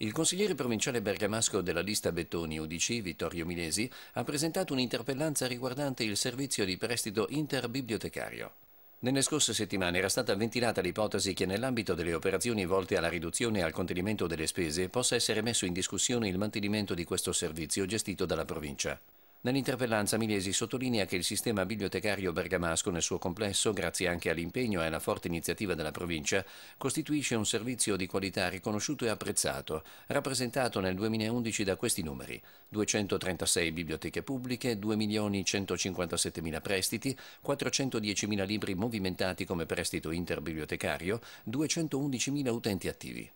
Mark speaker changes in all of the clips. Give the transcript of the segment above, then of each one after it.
Speaker 1: Il consigliere provinciale bergamasco della lista Bettoni Udc, Vittorio Milesi, ha presentato un'interpellanza riguardante il servizio di prestito interbibliotecario. Nelle scorse settimane era stata ventilata l'ipotesi che nell'ambito delle operazioni volte alla riduzione e al contenimento delle spese possa essere messo in discussione il mantenimento di questo servizio gestito dalla provincia. Nell'interpellanza Milesi sottolinea che il sistema bibliotecario bergamasco nel suo complesso, grazie anche all'impegno e alla forte iniziativa della provincia, costituisce un servizio di qualità riconosciuto e apprezzato, rappresentato nel 2011 da questi numeri 236 biblioteche pubbliche, 2.157.000 prestiti, 410.000 libri movimentati come prestito interbibliotecario, 211.000 utenti attivi.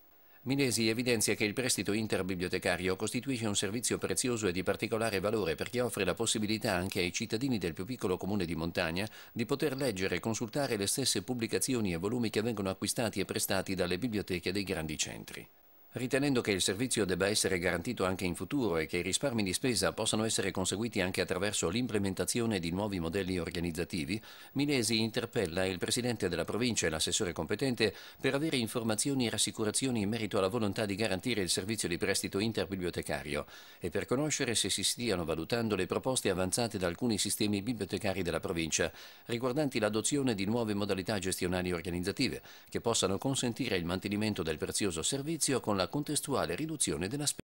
Speaker 1: Milesi evidenzia che il prestito interbibliotecario costituisce un servizio prezioso e di particolare valore perché offre la possibilità anche ai cittadini del più piccolo comune di montagna di poter leggere e consultare le stesse pubblicazioni e volumi che vengono acquistati e prestati dalle biblioteche dei grandi centri. Ritenendo che il servizio debba essere garantito anche in futuro e che i risparmi di spesa possano essere conseguiti anche attraverso l'implementazione di nuovi modelli organizzativi, Milesi interpella il presidente della provincia e l'assessore competente per avere informazioni e rassicurazioni in merito alla volontà di garantire il servizio di prestito interbibliotecario e per conoscere se si stiano valutando le proposte avanzate da alcuni sistemi bibliotecari della provincia riguardanti l'adozione di nuove modalità gestionali organizzative che possano consentire il mantenimento del prezioso servizio con la una contestuale riduzione della spesa.